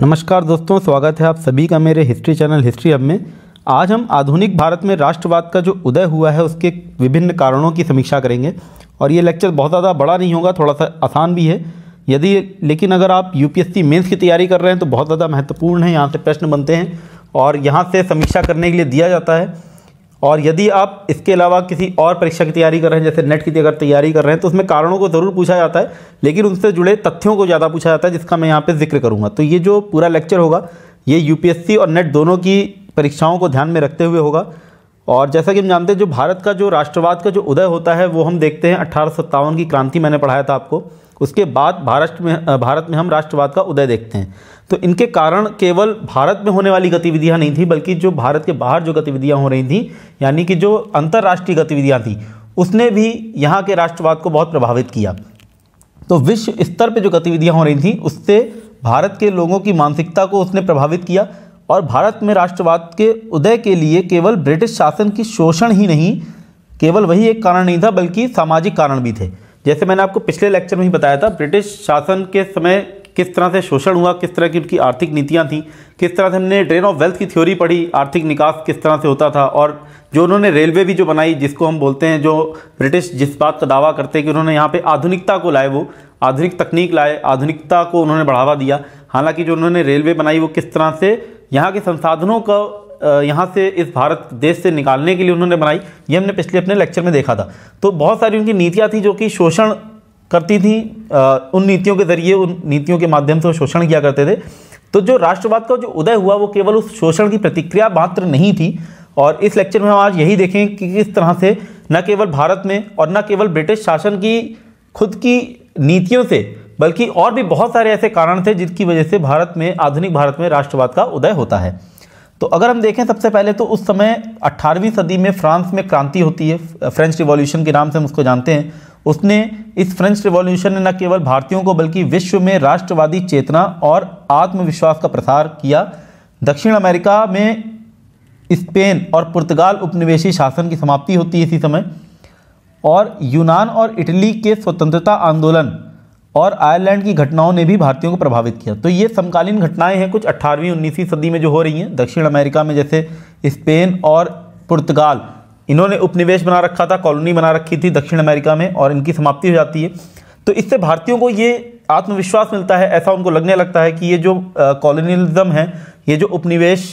नमस्कार दोस्तों स्वागत है आप सभी का मेरे हिस्ट्री चैनल हिस्ट्री हब में आज हम आधुनिक भारत में राष्ट्रवाद का जो उदय हुआ है उसके विभिन्न कारणों की समीक्षा करेंगे और ये लेक्चर बहुत ज़्यादा बड़ा नहीं होगा थोड़ा सा आसान भी है यदि लेकिन अगर आप यूपीएससी मेंस की तैयारी कर रहे हैं तो बहुत ज़्यादा महत्वपूर्ण है यहाँ से प्रश्न बनते हैं और यहाँ से समीक्षा करने के लिए दिया जाता है और यदि आप इसके अलावा किसी और परीक्षा की तैयारी कर रहे हैं जैसे नेट की अगर तैयारी कर रहे हैं तो उसमें कारणों को ज़रूर पूछा जाता है लेकिन उनसे जुड़े तथ्यों को ज़्यादा पूछा जाता है जिसका मैं यहाँ पर जिक्र करूँगा तो ये जो पूरा लेक्चर होगा ये यूपीएससी और नेट दोनों की परीक्षाओं को ध्यान में रखते हुए होगा और जैसा कि हम जानते हैं जो भारत का जो राष्ट्रवाद का जो उदय होता है वो हम देखते हैं अट्ठारह की क्रांति मैंने पढ़ाया था आपको उसके बाद भारत में भारत में हम राष्ट्रवाद का उदय देखते हैं तो इनके कारण केवल भारत में होने वाली गतिविधियां नहीं थी बल्कि जो भारत के बाहर जो गतिविधियां हो रही थी यानी कि जो अंतर्राष्ट्रीय गतिविधियां थी उसने भी यहाँ के राष्ट्रवाद को बहुत प्रभावित किया तो विश्व स्तर पर जो गतिविधियाँ हो रही थी उससे भारत के लोगों की मानसिकता को उसने प्रभावित किया और भारत में राष्ट्रवाद के उदय के लिए केवल ब्रिटिश शासन की शोषण ही नहीं केवल वही एक कारण नहीं था बल्कि सामाजिक कारण भी थे जैसे मैंने आपको पिछले लेक्चर में ही बताया था ब्रिटिश शासन के समय किस तरह से शोषण हुआ किस तरह की उनकी आर्थिक नीतियाँ थीं किस तरह से हमने ड्रेन ऑफ वेल्थ की थ्योरी पढ़ी आर्थिक निकास किस तरह से होता था और जो उन्होंने रेलवे भी जो बनाई जिसको हम बोलते हैं जो ब्रिटिश जिस बात का दावा करते हैं कि उन्होंने यहाँ पे आधुनिकता को लाए वो आधुनिक तकनीक लाए आधुनिकता को उन्होंने बढ़ावा दिया हालांकि जो उन्होंने रेलवे बनाई वो किस तरह से यहाँ के संसाधनों का यहाँ से इस भारत देश से निकालने के लिए उन्होंने बनाई ये हमने पिछले अपने लेक्चर में देखा था तो बहुत सारी उनकी नीतियाँ थी जो कि शोषण करती थी उन नीतियों के ज़रिए उन नीतियों के माध्यम से वो शोषण किया करते थे तो जो राष्ट्रवाद का जो उदय हुआ वो केवल उस शोषण की प्रतिक्रिया मात्र नहीं थी और इस लेक्चर में हम आज यही देखें कि किस तरह से न केवल भारत में और न केवल ब्रिटिश शासन की खुद की नीतियों से बल्कि और भी बहुत सारे ऐसे कारण थे जिनकी वजह से भारत में आधुनिक भारत में राष्ट्रवाद का उदय होता है तो अगर हम देखें सबसे पहले तो उस समय 18वीं सदी में फ्रांस में क्रांति होती है फ्रेंच रिवॉल्यूशन के नाम से हम उसको जानते हैं उसने इस फ्रेंच रिवॉल्यूशन ने न केवल भारतीयों को बल्कि विश्व में राष्ट्रवादी चेतना और आत्मविश्वास का प्रसार किया दक्षिण अमेरिका में स्पेन और पुर्तगाल उपनिवेशी शासन की समाप्ति होती है इसी समय और यूनान और इटली के स्वतंत्रता आंदोलन और आयरलैंड की घटनाओं ने भी भारतीयों को प्रभावित किया तो ये समकालीन घटनाएं हैं कुछ 18वीं 19वीं सदी में जो हो रही हैं दक्षिण अमेरिका में जैसे स्पेन और पुर्तगाल इन्होंने उपनिवेश बना रखा था कॉलोनी बना रखी थी दक्षिण अमेरिका में और इनकी समाप्ति हो जाती है तो इससे भारतीयों को ये आत्मविश्वास मिलता है ऐसा उनको लगने लगता है कि ये जो कॉलोनियलिज्म है ये जो उपनिवेश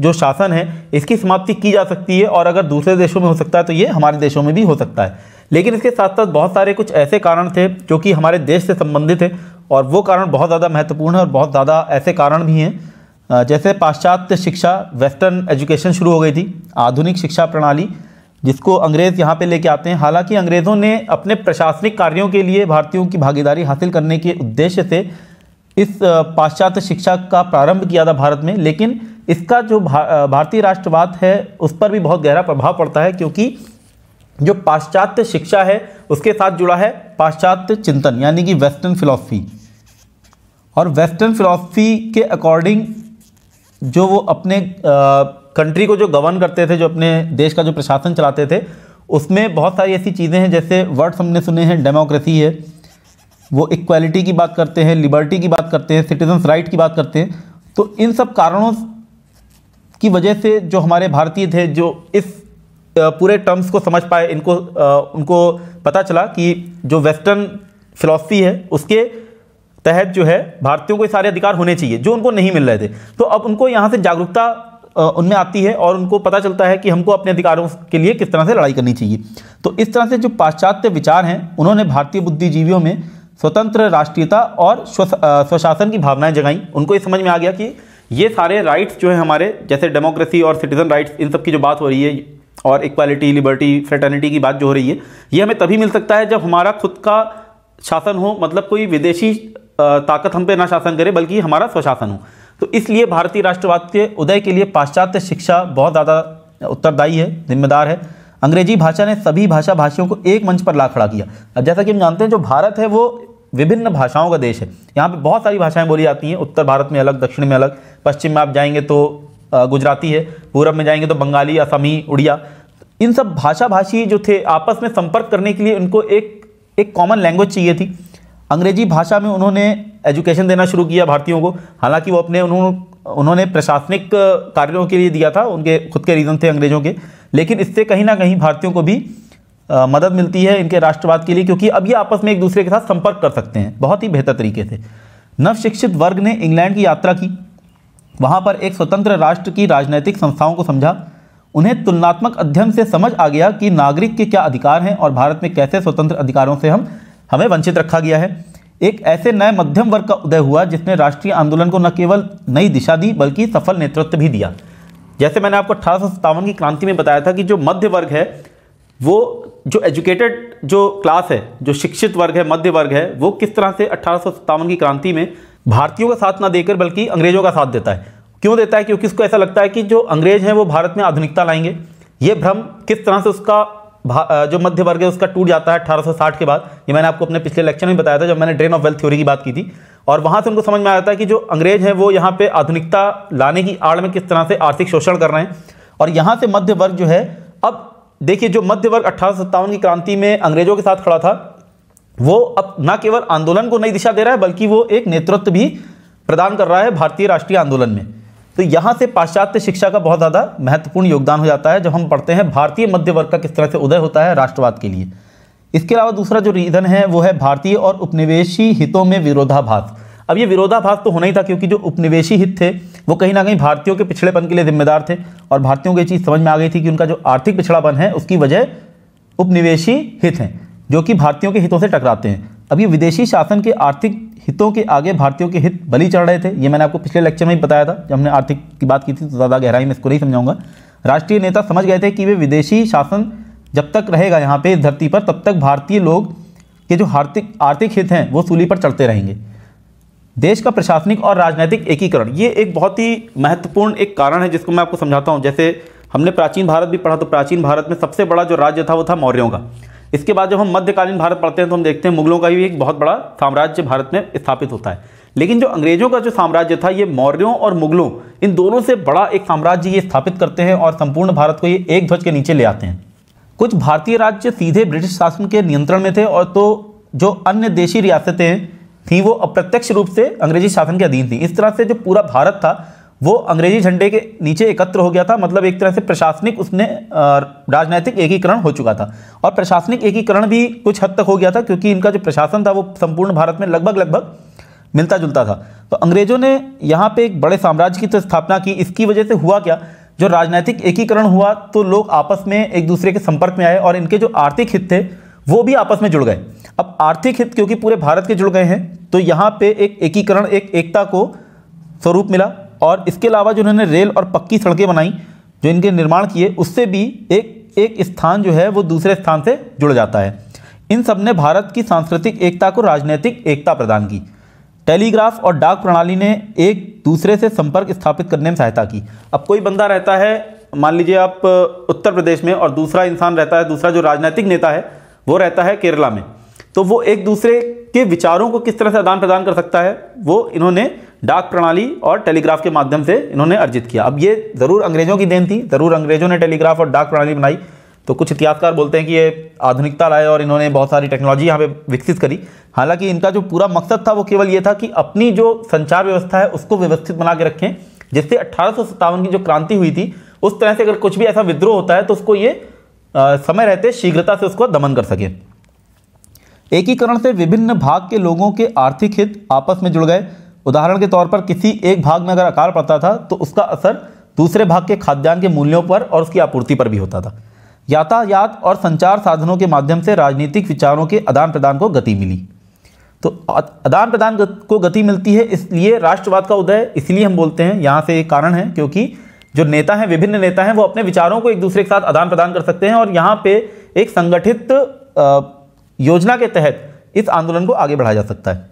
जो शासन है इसकी समाप्ति की जा सकती है और अगर दूसरे देशों में हो सकता है तो ये हमारे देशों में भी हो सकता है लेकिन इसके साथ साथ बहुत सारे कुछ ऐसे कारण थे जो कि हमारे देश से संबंधित थे और वो कारण बहुत ज़्यादा महत्वपूर्ण है और बहुत ज़्यादा ऐसे कारण भी हैं जैसे पाश्चात्य शिक्षा वेस्टर्न एजुकेशन शुरू हो गई थी आधुनिक शिक्षा प्रणाली जिसको अंग्रेज़ यहाँ पे लेके आते हैं हालांकि अंग्रेज़ों ने अपने प्रशासनिक कार्यों के लिए भारतीयों की भागीदारी हासिल करने के उद्देश्य से इस पाश्चात्य शिक्षा का प्रारंभ किया था भारत में लेकिन इसका जो भा, भारतीय राष्ट्रवाद है उस पर भी बहुत गहरा प्रभाव पड़ता है क्योंकि जो पाश्चात्य शिक्षा है उसके साथ जुड़ा है पाश्चात्य चिंतन यानी कि वेस्टर्न फिलॉसफी और वेस्टर्न फिलॉसफी के अकॉर्डिंग जो वो अपने कंट्री को जो गवर्न करते थे जो अपने देश का जो प्रशासन चलाते थे उसमें बहुत सारी ऐसी चीज़ें हैं जैसे वर्ड्स हमने सुने हैं डेमोक्रेसी है वो इक्वालिटी की बात करते हैं लिबर्टी की बात करते हैं सिटीजन्स राइट की बात करते हैं तो इन सब कारणों की वजह से जो हमारे भारतीय थे जो इस पूरे टर्म्स को समझ पाए इनको उनको पता चला कि जो वेस्टर्न फिलॉसफी है उसके तहत जो है भारतीयों को सारे अधिकार होने चाहिए जो उनको नहीं मिल रहे थे तो अब उनको यहाँ से जागरूकता उनमें आती है और उनको पता चलता है कि हमको अपने अधिकारों के लिए किस तरह से लड़ाई करनी चाहिए तो इस तरह से जो पाश्चात्य विचार हैं उन्होंने भारतीय बुद्धिजीवियों में स्वतंत्र राष्ट्रीयता और स्वशासन की भावनाएं जगाई उनको ये समझ में आ गया कि ये सारे राइट्स जो है हमारे जैसे डेमोक्रेसी और सिटीजन राइट्स इन सब की जो बात हो रही है और इक्वालिटी लिबर्टी फ्रेटर्निटी की बात जो हो रही है ये हमें तभी मिल सकता है जब हमारा खुद का शासन हो मतलब कोई विदेशी ताकत हम पे ना शासन करे बल्कि हमारा स्वशासन हो तो इसलिए भारतीय राष्ट्रवाद के उदय के लिए पाश्चात्य शिक्षा बहुत ज़्यादा उत्तरदायी है जिम्मेदार है अंग्रेजी भाषा ने सभी भाषा भाषियों को एक मंच पर ला खड़ा किया अब जैसा कि हम जानते हैं जो भारत है वो विभिन्न भाषाओं का देश है यहाँ पे बहुत सारी भाषाएं बोली जाती हैं उत्तर भारत में अलग दक्षिण में अलग पश्चिम में आप जाएंगे तो गुजराती है पूरब में जाएंगे तो बंगाली असमी उड़िया इन सब भाषा भाषी जो थे आपस में संपर्क करने के लिए उनको एक एक कॉमन लैंग्वेज चाहिए थी अंग्रेजी भाषा में उन्होंने एजुकेशन देना शुरू किया भारतीयों को हालांकि वो अपने उन्होंने उन्होंने प्रशासनिक कार्यों के लिए दिया था उनके खुद के रीज़न थे अंग्रेज़ों के लेकिन इससे कहीं ना कहीं भारतीयों को भी आ, मदद मिलती है इनके राष्ट्रवाद के लिए क्योंकि अब ये आपस में एक दूसरे के साथ संपर्क कर सकते हैं बहुत ही बेहतर तरीके से नवशिक्षित वर्ग ने इंग्लैंड की यात्रा की वहाँ पर एक स्वतंत्र राष्ट्र की राजनैतिक संस्थाओं को समझा उन्हें तुलनात्मक अध्ययन से समझ आ गया कि नागरिक के क्या अधिकार हैं और भारत में कैसे स्वतंत्र अधिकारों से हम हमें वंचित रखा गया है एक ऐसे नए मध्यम वर्ग का उदय हुआ जिसने राष्ट्रीय आंदोलन को न केवल नई दिशा दी बल्कि सफल नेतृत्व भी दिया जैसे मैंने आपको अठारह की क्रांति में बताया था कि जो मध्य वर्ग है वो जो एजुकेटेड जो क्लास है जो शिक्षित वर्ग है मध्य वर्ग है वो किस तरह से अठारह की क्रांति में भारतीयों का साथ ना देकर बल्कि अंग्रेजों का साथ देता है क्यों देता है क्योंकि उसको ऐसा लगता है कि जो अंग्रेज हैं वो भारत में आधुनिकता लाएंगे ये भ्रम किस तरह से उसका जो मध्य वर्ग है उसका टूट जाता है 1860 के बाद ये मैंने आपको अपने पिछले लेक्चर में बताया था जब मैंने ड्रेन ऑफ वेल्थ थ्योरी की बात की थी और वहाँ से उनको समझ में आया था कि जो अंग्रेज हैं वो यहाँ पे आधुनिकता लाने की आड़ में किस तरह से आर्थिक शोषण कर रहे हैं और यहाँ से मध्य वर्ग जो है अब देखिए जो मध्य वर्ग अठारह की क्रांति में अंग्रेजों के साथ खड़ा था वो अब न केवल आंदोलन को नई दिशा दे रहा है बल्कि वो एक नेतृत्व भी प्रदान कर रहा है भारतीय राष्ट्रीय आंदोलन में तो यहाँ से पाश्चात्य शिक्षा का बहुत ज़्यादा महत्वपूर्ण योगदान हो जाता है जब हम पढ़ते हैं भारतीय मध्य वर्ग का किस तरह से उदय होता है राष्ट्रवाद के लिए इसके अलावा दूसरा जो रीज़न है वो है भारतीय और उपनिवेशी हितों में विरोधाभास अब ये विरोधाभास तो होना ही था क्योंकि जो उपनिवेशी हित थे वो कहीं ना कहीं भारतीयों के पिछड़ेपन के लिए जिम्मेदार थे और भारतीयों को ये चीज़ समझ में आ गई थी कि उनका जो आर्थिक पिछड़ापन है उसकी वजह उपनिवेशी हित हैं जो कि भारतीयों के हितों से टकराते हैं अब ये विदेशी शासन के आर्थिक हितों के आगे भारतीयों के हित बलि चढ़ रहे थे ये मैंने आपको पिछले लेक्चर में ही बताया था जब हमने आर्थिक की बात की थी तो ज़्यादा गहराई में इसको नहीं समझाऊंगा राष्ट्रीय नेता समझ गए थे कि वे विदेशी शासन जब तक रहेगा यहाँ पे इस धरती पर तब तक भारतीय लोग के जो आर्थिक आर्थिक हित हैं वो सूली पर चढ़ते रहेंगे देश का प्रशासनिक और राजनीतिक एकीकरण ये एक बहुत ही महत्वपूर्ण एक कारण है जिसको मैं आपको समझाता हूँ जैसे हमने प्राचीन भारत भी पढ़ा तो प्राचीन भारत में सबसे बड़ा जो राज्य था वो था मौर्यों का इसके बाद जब हम मध्यकालीन भारत पढ़ते हैं तो हम देखते हैं मुगलों का भी एक बहुत बड़ा साम्राज्य भारत में स्थापित होता है लेकिन जो अंग्रेजों का जो साम्राज्य था ये मौर्यों और मुगलों इन दोनों से बड़ा एक साम्राज्य ये स्थापित करते हैं और संपूर्ण भारत को ये एक ध्वज के नीचे ले आते हैं कुछ भारतीय राज्य सीधे ब्रिटिश शासन के नियंत्रण में थे और तो जो अन्य देशी रियासतें थीं वो अप्रत्यक्ष रूप से अंग्रेजी शासन के अधीन थी इस तरह से जो पूरा भारत था वो अंग्रेजी झंडे के नीचे एकत्र हो गया था मतलब एक तरह से प्रशासनिक उसने राजनैतिक एकीकरण हो चुका था और प्रशासनिक एकीकरण भी कुछ हद तक हो गया था क्योंकि इनका जो प्रशासन था वो संपूर्ण भारत में लगभग लगभग मिलता जुलता था तो अंग्रेजों ने यहाँ पे एक बड़े साम्राज्य की तो स्थापना की इसकी वजह से हुआ क्या जो राजनैतिक एकीकरण हुआ तो लोग आपस में एक दूसरे के संपर्क में आए और इनके जो आर्थिक हित थे वो भी आपस में जुड़ गए अब आर्थिक हित क्योंकि पूरे भारत के जुड़ गए हैं तो यहाँ पे एक एकीकरण एक एकता को स्वरूप मिला और इसके अलावा जो इन्होंने रेल और पक्की सड़कें बनाई जो इनके निर्माण किए उससे भी एक एक स्थान जो है वो दूसरे स्थान से जुड़ जाता है इन सब ने भारत की सांस्कृतिक एकता को राजनीतिक एकता प्रदान की टेलीग्राफ और डाक प्रणाली ने एक दूसरे से संपर्क स्थापित करने में सहायता की अब कोई बंदा रहता है मान लीजिए आप उत्तर प्रदेश में और दूसरा इंसान रहता है दूसरा जो राजनीतिक नेता है वो रहता है केरला में तो वो एक दूसरे के विचारों को किस तरह से आदान प्रदान कर सकता है वो इन्होंने डाक प्रणाली और टेलीग्राफ के माध्यम से इन्होंने अर्जित किया अब ये ज़रूर अंग्रेज़ों की देन थी ज़रूर अंग्रेज़ों ने टेलीग्राफ और डाक प्रणाली बनाई तो कुछ इतिहासकार बोलते हैं कि ये आधुनिकता लाए और इन्होंने बहुत सारी टेक्नोलॉजी यहाँ पे विकसित करी हालांकि इनका जो पूरा मकसद था वो केवल ये था कि अपनी जो संचार व्यवस्था है उसको व्यवस्थित बना के रखें जिससे अट्ठारह की जो क्रांति हुई थी उस तरह से अगर कुछ भी ऐसा विद्रोह होता है तो उसको ये आ, समय रहते शीघ्रता से उसको दमन कर सके एकीकरण से विभिन्न भाग के लोगों के आर्थिक हित आपस में जुड़ गए उदाहरण के तौर पर किसी एक भाग में अगर अकाल पड़ता था तो उसका असर दूसरे भाग के खाद्यान्न के मूल्यों पर और उसकी आपूर्ति पर भी होता था यातायात और संचार साधनों के माध्यम से राजनीतिक विचारों के आदान प्रदान को गति मिली तो आदान प्रदान को गति मिलती है इसलिए राष्ट्रवाद का उदय इसलिए हम बोलते हैं यहाँ से एक कारण है क्योंकि जो नेता हैं विभिन्न नेता हैं वो अपने विचारों को एक दूसरे के साथ आदान प्रदान कर सकते हैं और यहाँ पे एक संगठित योजना के तहत इस आंदोलन को आगे बढ़ाया जा सकता है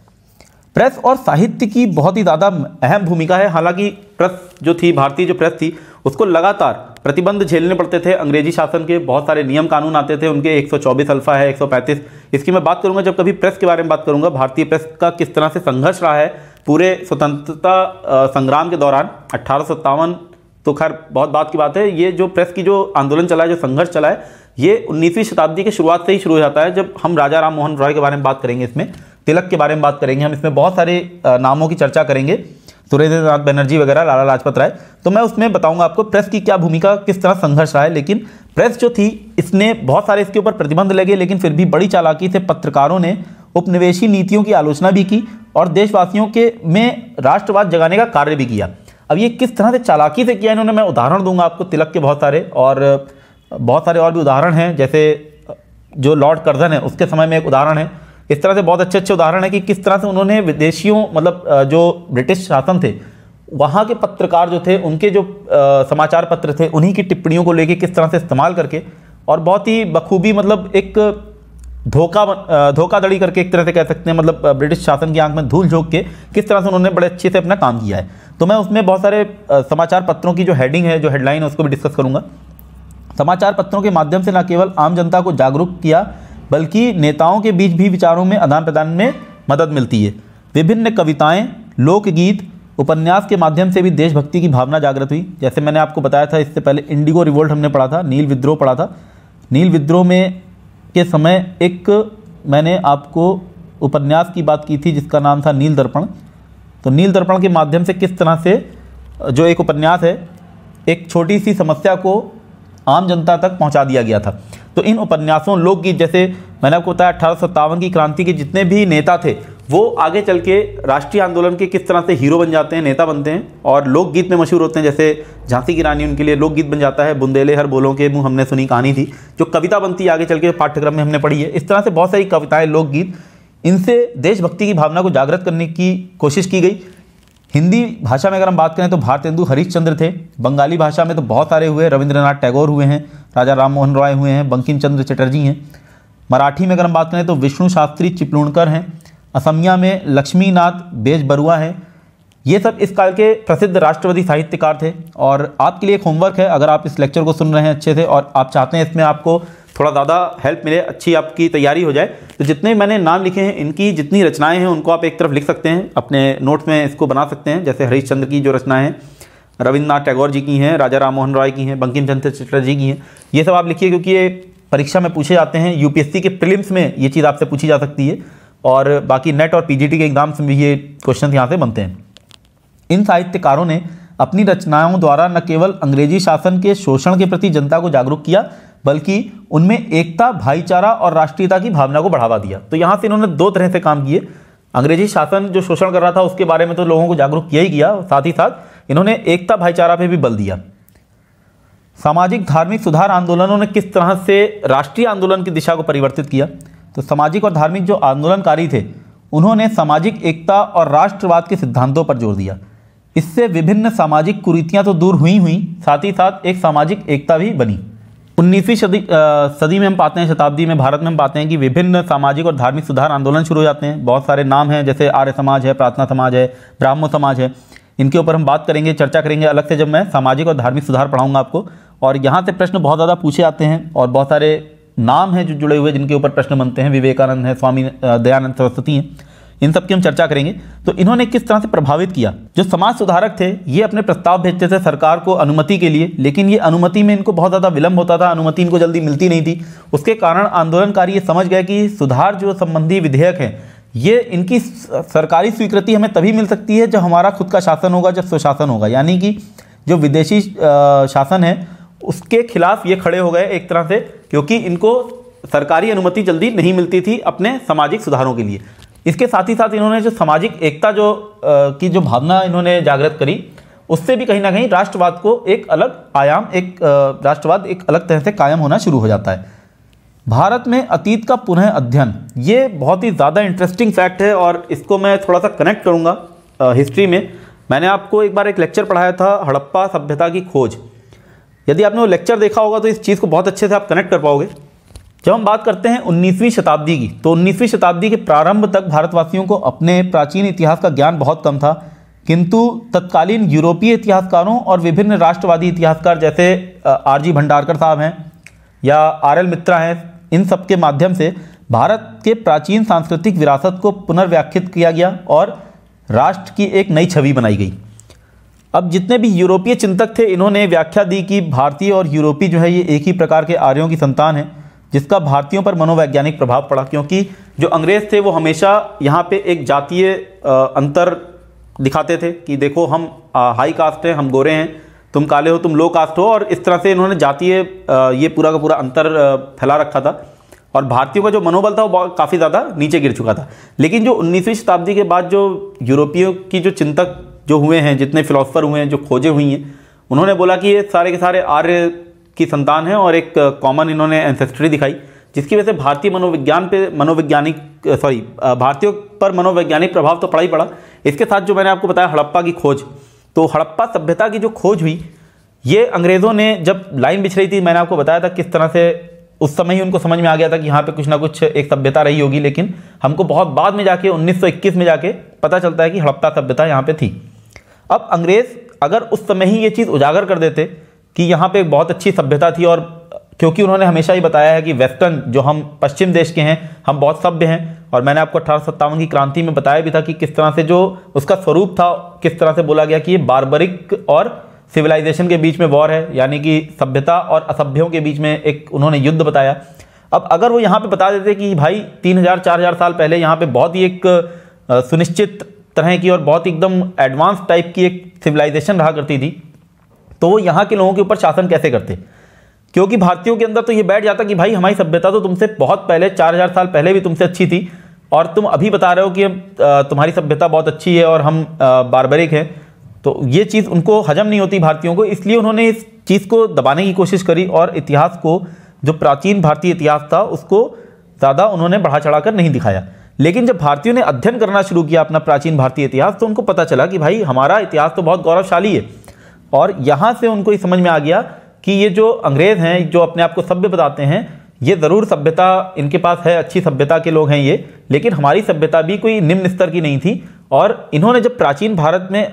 प्रेस और साहित्य की बहुत ही ज़्यादा अहम भूमिका है हालांकि प्रेस जो थी भारतीय जो प्रेस थी उसको लगातार प्रतिबंध झेलने पड़ते थे अंग्रेजी शासन के बहुत सारे नियम कानून आते थे उनके 124 अल्फ़ा है 135 इसकी मैं बात करूंगा जब कभी प्रेस के बारे में बात करूंगा भारतीय प्रेस का किस तरह से संघर्ष रहा है पूरे स्वतंत्रता संग्राम के दौरान अट्ठारह तो खैर बहुत बात की बात है ये जो प्रेस की जो आंदोलन चला है जो संघर्ष चला है ये उन्नीसवीं शताब्दी के शुरुआत से ही शुरू हो जाता है जब हम राजा राम मोहन रॉय के बारे में बात करेंगे इसमें तिलक के बारे में बात करेंगे हम इसमें बहुत सारे नामों की चर्चा करेंगे सुरेंद्र बनर्जी वगैरह लाला लाजपत राय तो मैं उसमें बताऊंगा आपको प्रेस की क्या भूमिका किस तरह संघर्ष रहा है लेकिन प्रेस जो थी इसने बहुत सारे इसके ऊपर प्रतिबंध लगे लेकिन फिर भी बड़ी चालाकी से पत्रकारों ने उपनिवेशी नीतियों की आलोचना भी की और देशवासियों के में राष्ट्रवाद जगाने का कार्य भी किया अब ये किस तरह से चालाकी से किया इन्होंने मैं उदाहरण दूंगा आपको तिलक के बहुत सारे और बहुत सारे और भी उदाहरण हैं जैसे जो लॉर्ड कर्जन है उसके समय में एक उदाहरण है इस तरह से बहुत अच्छे अच्छे उदाहरण है कि किस तरह से उन्होंने विदेशियों मतलब जो ब्रिटिश शासन थे वहाँ के पत्रकार जो थे उनके जो समाचार पत्र थे उन्हीं की टिप्पणियों को लेके किस तरह से इस्तेमाल करके और बहुत ही बखूबी मतलब एक धोखा धोखाधड़ी करके एक तरह से कह सकते हैं मतलब ब्रिटिश शासन की आंख में धूल झोंक के किस तरह से उन्होंने बड़े अच्छे से अपना काम किया है तो मैं उसमें बहुत सारे समाचार पत्रों की जो हेडिंग है जो हेडलाइन है उसको भी डिस्कस करूँगा समाचार पत्रों के माध्यम से न केवल आम जनता को जागरूक किया बल्कि नेताओं के बीच भी विचारों में आदान प्रदान में मदद मिलती है विभिन्न कविताएं लोकगीत उपन्यास के माध्यम से भी देशभक्ति की भावना जागृत हुई जैसे मैंने आपको बताया था इससे पहले इंडिगो रिवोल्ट हमने पढ़ा था नील विद्रोह पढ़ा था नील विद्रोह में के समय एक मैंने आपको उपन्यास की बात की थी जिसका नाम था नील दर्पण तो नील दर्पण के माध्यम से किस तरह से जो एक उपन्यास है एक छोटी सी समस्या को आम जनता तक पहुंचा दिया गया था तो इन उपन्यासों लोकगीत जैसे मैंने आपको बताया अठारह की क्रांति के जितने भी नेता थे वो आगे चल के राष्ट्रीय आंदोलन के किस तरह से हीरो बन जाते हैं नेता बनते हैं और लोकगीत में मशहूर होते हैं जैसे झांसी की रानी उनके लिए लोकगीत बन जाता है बुंदेले हर बोलों के मुँह हमने सुनी कहानी थी जो कविता बनती है आगे चल के पाठ्यक्रम में हमने पढ़ी है इस तरह से बहुत सारी कविताएँ लोकगीत इनसे देशभक्ति की भावना को जागृत करने की कोशिश की गई हिंदी भाषा में अगर हम बात करें तो भारतेंदु हरिश्चंद्र थे बंगाली भाषा में तो बहुत सारे हुए रविंद्रनाथ टैगोर हुए हैं राजा राम मोहन रॉय हुए हैं बंकिम चंद्र चटर्जी हैं मराठी में अगर हम बात करें तो विष्णु शास्त्री चिपलूणकर हैं असमिया में लक्ष्मीनाथ बेजबरुआ हैं ये सब इस काल के प्रसिद्ध राष्ट्रवादी साहित्यकार थे और आपके लिए एक होमवर्क है अगर आप इस लेक्चर को सुन रहे हैं अच्छे से और आप चाहते हैं इसमें आपको थोड़ा ज़्यादा हेल्प मिले अच्छी आपकी तैयारी हो जाए तो जितने मैंने नाम लिखे हैं इनकी जितनी रचनाएं हैं उनको आप एक तरफ लिख सकते हैं अपने नोट्स में इसको बना सकते हैं जैसे हरीशचंद्र की जो रचनाएं हैं रविन्द्रनाथ टैगोर जी की हैं राजा राम मोहन रॉय की हैं बंकिम चंद्र चटर्जी की हैं ये सब आप लिखिए क्योंकि ये परीक्षा में पूछे जाते हैं यूपीएससी के प्रिलिम्स में ये चीज़ आपसे पूछी जा सकती है और बाकी नेट और पी के एग्ज़ाम्स में भी ये क्वेश्चन यहाँ से बनते हैं इन साहित्यकारों ने अपनी रचनाओं द्वारा न केवल अंग्रेजी शासन के शोषण के प्रति जनता को जागरूक किया बल्कि उनमें एकता भाईचारा और राष्ट्रीयता की भावना को बढ़ावा दिया तो यहाँ से इन्होंने दो तरह से काम किए अंग्रेजी शासन जो शोषण कर रहा था उसके बारे में तो लोगों को जागरूक किया ही किया साथ ही साथ इन्होंने एकता भाईचारा पर भी बल दिया सामाजिक धार्मिक सुधार आंदोलनों ने किस तरह से राष्ट्रीय आंदोलन की दिशा को परिवर्तित किया तो सामाजिक और धार्मिक जो आंदोलनकारी थे उन्होंने सामाजिक एकता और राष्ट्रवाद के सिद्धांतों पर जोर दिया इससे विभिन्न सामाजिक कुरीतियाँ तो दूर हुई हुई साथ ही साथ एक सामाजिक एकता भी बनी उन्नीसवीं सदी सदी में हम पाते हैं शताब्दी में भारत में हम पाते हैं कि विभिन्न सामाजिक और धार्मिक सुधार आंदोलन शुरू हो जाते हैं बहुत सारे नाम हैं जैसे आर्य समाज है प्रार्थना समाज है ब्राह्मण समाज है इनके ऊपर हम बात करेंगे चर्चा करेंगे अलग से जब मैं सामाजिक और धार्मिक सुधार पढ़ाऊंगा आपको और यहाँ से प्रश्न बहुत ज़्यादा पूछे आते हैं और बहुत सारे नाम हैं जो जुड़े हुए जिनके ऊपर प्रश्न बनते हैं विवेकानंद हैं स्वामी दयानंद सरस्वती हैं इन सब की हम चर्चा करेंगे तो इन्होंने किस तरह से प्रभावित किया जो समाज सुधारक थे ये अपने प्रस्ताव भेजते थे सरकार को अनुमति के लिए लेकिन ये अनुमति में इनको बहुत ज़्यादा विलंब होता था अनुमति इनको जल्दी मिलती नहीं थी उसके कारण आंदोलनकारी ये समझ गए कि सुधार जो संबंधी विधेयक है ये इनकी सरकारी स्वीकृति हमें तभी मिल सकती है जब हमारा खुद का शासन होगा जब स्वशासन होगा यानी कि जो विदेशी शासन है उसके खिलाफ ये खड़े हो गए एक तरह से क्योंकि इनको सरकारी अनुमति जल्दी नहीं मिलती थी अपने सामाजिक सुधारों के लिए इसके साथ ही साथ इन्होंने जो सामाजिक एकता जो की जो भावना इन्होंने जागृत करी उससे भी कहीं ना कहीं राष्ट्रवाद को एक अलग आयाम एक राष्ट्रवाद एक अलग तरह से कायम होना शुरू हो जाता है भारत में अतीत का पुनः अध्ययन ये बहुत ही ज़्यादा इंटरेस्टिंग फैक्ट है और इसको मैं थोड़ा सा कनेक्ट करूँगा हिस्ट्री में मैंने आपको एक बार एक लेक्चर पढ़ाया था हड़प्पा सभ्यता की खोज यदि आपने वो लेक्चर देखा होगा तो इस चीज़ को बहुत अच्छे से आप कनेक्ट कर पाओगे जब हम बात करते हैं उन्नीसवीं शताब्दी की तो उन्नीसवीं शताब्दी के प्रारंभ तक भारतवासियों को अपने प्राचीन इतिहास का ज्ञान बहुत कम था किंतु तत्कालीन यूरोपीय इतिहासकारों और विभिन्न राष्ट्रवादी इतिहासकार जैसे आर जी भंडारकर साहब हैं या आर एल मित्रा हैं इन सब के माध्यम से भारत के प्राचीन सांस्कृतिक विरासत को पुनर्व्याख्यित किया गया और राष्ट्र की एक नई छवि बनाई गई अब जितने भी यूरोपीय चिंतक थे इन्होंने व्याख्या दी कि भारतीय और यूरोपीय जो है ये एक ही प्रकार के आर्यों की संतान है जिसका भारतीयों पर मनोवैज्ञानिक प्रभाव पड़ा क्योंकि जो अंग्रेज़ थे वो हमेशा यहाँ पे एक जातीय अंतर दिखाते थे कि देखो हम हाई कास्ट हैं हम गोरे हैं तुम काले हो तुम लो कास्ट हो और इस तरह से इन्होंने जातीय ये पूरा का पूरा अंतर फैला रखा था और भारतीयों का जो मनोबल था वो काफ़ी ज़्यादा नीचे गिर चुका था लेकिन जो 19वीं शताब्दी के बाद जो यूरोपियों की जो चिंतक जो हुए हैं जितने फिलोसफर हुए हैं जो खोजें हुई हैं उन्होंने बोला कि ये सारे के सारे आर्य की संतान है और एक कॉमन इन्होंने एंसेस्ट्री दिखाई जिसकी वजह से भारतीय मनोविज्ञान पे मनोवैज्ञानिक सॉरी भारतीयों पर मनोवैज्ञानिक प्रभाव तो पड़ा ही पड़ा इसके साथ जो मैंने आपको बताया हड़प्पा की खोज तो हड़प्पा सभ्यता की जो खोज हुई ये अंग्रेज़ों ने जब लाइन बिछ रही थी मैंने आपको बताया था किस तरह से उस समय ही उनको समझ में आ गया था कि यहाँ पे कुछ ना कुछ एक सभ्यता रही होगी लेकिन हमको बहुत बाद में जाके 1921 में जाके पता चलता है कि हड़प्पा सभ्यता यहाँ पे थी अब अंग्रेज़ अगर उस समय ही ये चीज़ उजागर कर देते कि यहाँ पे एक बहुत अच्छी सभ्यता थी और क्योंकि उन्होंने हमेशा ही बताया है कि वेस्टर्न जो हम पश्चिम देश के हैं हम बहुत सभ्य हैं और मैंने आपको अठारह की क्रांति में बताया भी था कि किस तरह से जो उसका स्वरूप था किस तरह से बोला गया कि ये बारबरिक और सिविलाइजेशन के बीच में वॉर है यानी कि सभ्यता और असभ्यों के बीच में एक उन्होंने युद्ध बताया अब अगर वो यहाँ पे बता देते कि भाई तीन हज़ार चार हज़ार साल पहले यहाँ पे बहुत ही एक सुनिश्चित तरह की और बहुत एकदम एडवांस टाइप की एक सिविलाइजेशन रहा करती थी तो वो यहाँ के लोगों के ऊपर शासन कैसे करते क्योंकि भारतीयों के अंदर तो ये बैठ जाता कि भाई हमारी सभ्यता तो तुमसे बहुत पहले चार हज़ार साल पहले भी तुमसे अच्छी थी और तुम अभी बता रहे हो कि तुम्हारी सभ्यता बहुत अच्छी है और हम बारबरिक हैं तो ये चीज़ उनको हजम नहीं होती भारतीयों को इसलिए उन्होंने इस चीज़ को दबाने की कोशिश करी और इतिहास को जो प्राचीन भारतीय इतिहास था उसको ज़्यादा उन्होंने बढ़ा चढ़ा कर नहीं दिखाया लेकिन जब भारतीयों ने अध्ययन करना शुरू किया अपना प्राचीन भारतीय इतिहास तो उनको पता चला कि भाई हमारा इतिहास तो बहुत गौरवशाली है और यहाँ से उनको ये समझ में आ गया कि ये जो अंग्रेज़ हैं जो अपने आप को सभ्य बताते हैं ये ज़रूर सभ्यता इनके पास है अच्छी सभ्यता के लोग हैं ये लेकिन हमारी सभ्यता भी कोई निम्न स्तर की नहीं थी और इन्होंने जब प्राचीन भारत में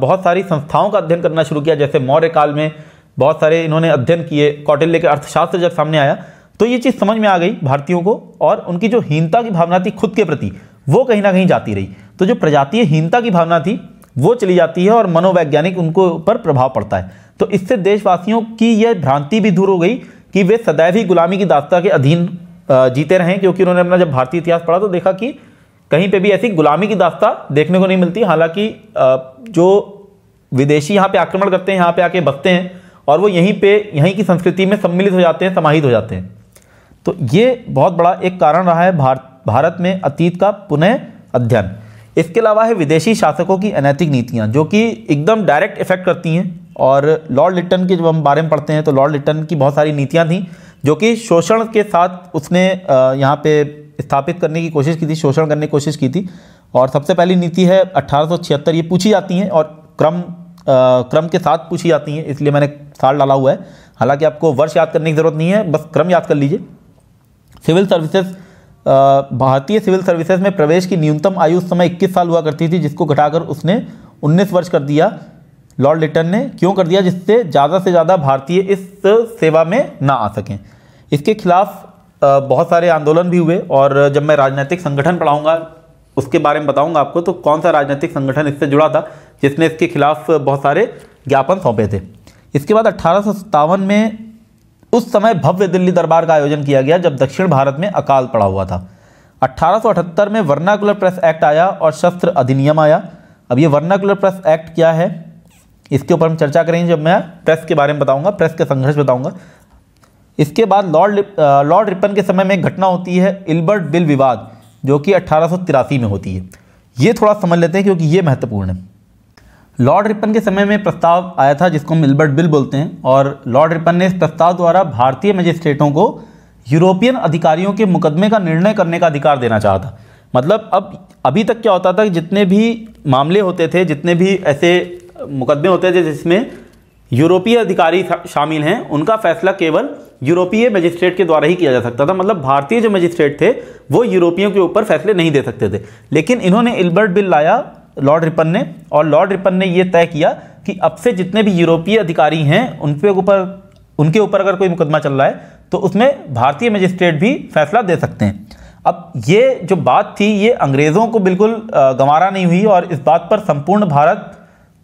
बहुत सारी संस्थाओं का अध्ययन करना शुरू किया जैसे मौर्य काल में बहुत सारे इन्होंने अध्ययन किए कौटिल्य के अर्थशास्त्र जब सामने आया तो ये चीज़ समझ में आ गई भारतीयों को और उनकी जो हीनता की भावना थी खुद के प्रति वो कहीं ना कहीं जाती रही तो जो प्रजातीय हीनता की भावना थी वो चली जाती है और मनोवैज्ञानिक उनको पर प्रभाव पड़ता है तो इससे देशवासियों की यह भ्रांति भी दूर हो गई कि वे सदैव ही गुलामी की दास्ता के अधीन जीते रहें क्योंकि उन्होंने अपना जब भारतीय इतिहास पढ़ा तो देखा कि कहीं पे भी ऐसी गुलामी की दास्ता देखने को नहीं मिलती हालांकि जो विदेशी यहाँ पे आक्रमण करते हैं यहाँ पे आके बसते हैं और वो यहीं पे यहीं की संस्कृति में सम्मिलित हो जाते हैं समाहित हो जाते हैं तो ये बहुत बड़ा एक कारण रहा है भारत भारत में अतीत का पुनः अध्ययन इसके अलावा है विदेशी शासकों की अनैतिक नीतियाँ जो कि एकदम डायरेक्ट इफेक्ट करती हैं और लॉर्ड लिट्टन के जब हम बारे में पढ़ते हैं तो लॉर्ड लिट्टन की बहुत सारी नीतियाँ थीं जो कि शोषण के साथ उसने यहाँ पे स्थापित करने की कोशिश की थी शोषण करने की कोशिश की थी और सबसे पहली नीति है अट्ठारह ये पूछी जाती हैं और क्रम आ, क्रम के साथ पूछी जाती हैं इसलिए मैंने साल डाला हुआ है हालांकि आपको वर्ष याद करने की ज़रूरत नहीं है बस क्रम याद कर लीजिए सिविल सर्विसेज भारतीय सिविल सर्विसेज में प्रवेश की न्यूनतम आयु उस समय 21 साल हुआ करती थी जिसको घटाकर उसने 19 वर्ष कर दिया लॉर्ड लिटन ने क्यों कर दिया जिससे ज़्यादा से ज़्यादा भारतीय इस सेवा में ना आ सकें इसके खिलाफ बहुत सारे आंदोलन भी हुए और जब मैं राजनीतिक संगठन पढ़ाऊँगा उसके बारे में बताऊँगा आपको तो कौन सा राजनीतिक संगठन इससे जुड़ा था जिसने इसके खिलाफ बहुत सारे ज्ञापन सौंपे थे इसके बाद अट्ठारह में उस समय भव्य दिल्ली दरबार का आयोजन किया गया जब दक्षिण भारत में अकाल पड़ा हुआ था 1878 में वर्नाकुलर प्रेस एक्ट आया और शस्त्र अधिनियम आया अब ये वर्नाकुलर प्रेस एक्ट क्या है इसके ऊपर हम चर्चा करेंगे जब मैं प्रेस के बारे में बताऊंगा प्रेस के संघर्ष बताऊंगा इसके बाद लॉर्ड लॉर्ड रिपन के समय में एक घटना होती है इल्बर्ट बिल विवाद जो कि अट्ठारह में होती है ये थोड़ा समझ लेते हैं क्योंकि ये महत्वपूर्ण है लॉर्ड रिपन के समय में प्रस्ताव आया था जिसको मिलबर्ट बिल बोलते हैं और लॉर्ड रिपन ने इस प्रस्ताव द्वारा भारतीय मजिस्ट्रेटों को यूरोपियन अधिकारियों के मुकदमे का निर्णय करने का अधिकार देना चाहा था मतलब अब अभी तक क्या होता था कि जितने भी मामले होते थे जितने भी ऐसे मुकदमे होते थे जिसमें यूरोपीय अधिकारी शामिल हैं उनका फैसला केवल यूरोपीय मजिस्ट्रेट के द्वारा ही किया जा सकता था मतलब भारतीय जो मजिस्ट्रेट थे वो यूरोपियों के ऊपर फैसले नहीं दे सकते थे लेकिन इन्होंने इल्बर्ट बिल लाया लॉर्ड रिपन ने और लॉर्ड रिपन ने यह तय किया कि अब से जितने भी यूरोपीय अधिकारी हैं उनके ऊपर उनके ऊपर अगर कोई मुकदमा चल रहा है तो उसमें भारतीय मजिस्ट्रेट भी फैसला दे सकते हैं अब ये जो बात थी ये अंग्रेज़ों को बिल्कुल गंवारा नहीं हुई और इस बात पर संपूर्ण भारत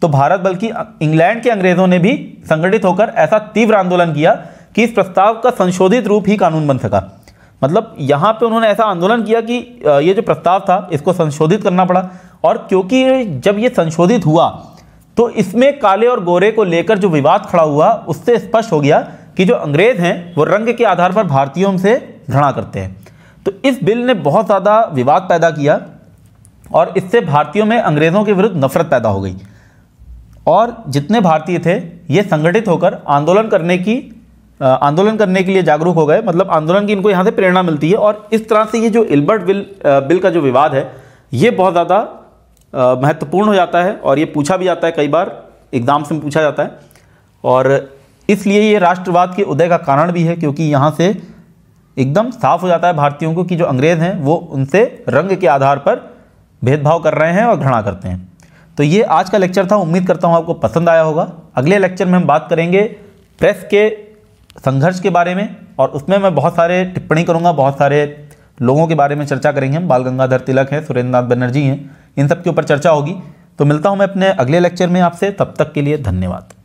तो भारत बल्कि इंग्लैंड के अंग्रेज़ों ने भी संगठित होकर ऐसा तीव्र आंदोलन किया कि इस प्रस्ताव का संशोधित रूप ही कानून बन सका मतलब यहाँ पे उन्होंने ऐसा आंदोलन किया कि ये जो प्रस्ताव था इसको संशोधित करना पड़ा और क्योंकि जब ये संशोधित हुआ तो इसमें काले और गोरे को लेकर जो विवाद खड़ा हुआ उससे स्पष्ट हो गया कि जो अंग्रेज हैं वो रंग के आधार पर भारतीयों से घृणा करते हैं तो इस बिल ने बहुत ज़्यादा विवाद पैदा किया और इससे भारतीयों में अंग्रेज़ों के विरुद्ध नफरत पैदा हो गई और जितने भारतीय थे ये संगठित होकर आंदोलन करने की आंदोलन करने के लिए जागरूक हो गए मतलब आंदोलन की इनको यहाँ से प्रेरणा मिलती है और इस तरह से ये जो इल्बर्ट बिल बिल का जो विवाद है ये बहुत ज़्यादा महत्वपूर्ण हो जाता है और ये पूछा भी जाता है कई बार एग्ज़ाम से पूछा जाता है और इसलिए ये राष्ट्रवाद के उदय का कारण भी है क्योंकि यहाँ से एकदम साफ हो जाता है भारतीयों को कि जो अंग्रेज़ हैं वो उनसे रंग के आधार पर भेदभाव कर रहे हैं और घृणा करते हैं तो ये आज का लेक्चर था उम्मीद करता हूँ आपको पसंद आया होगा अगले लेक्चर में हम बात करेंगे प्रेस के संघर्ष के बारे में और उसमें मैं बहुत सारे टिप्पणी करूँगा बहुत सारे लोगों के बारे में चर्चा करेंगे हम बाल गंगाधर तिलक हैं सुरेंद्र नाथ बनर्जी हैं इन सब के ऊपर चर्चा होगी तो मिलता हूँ मैं अपने अगले लेक्चर में आपसे तब तक के लिए धन्यवाद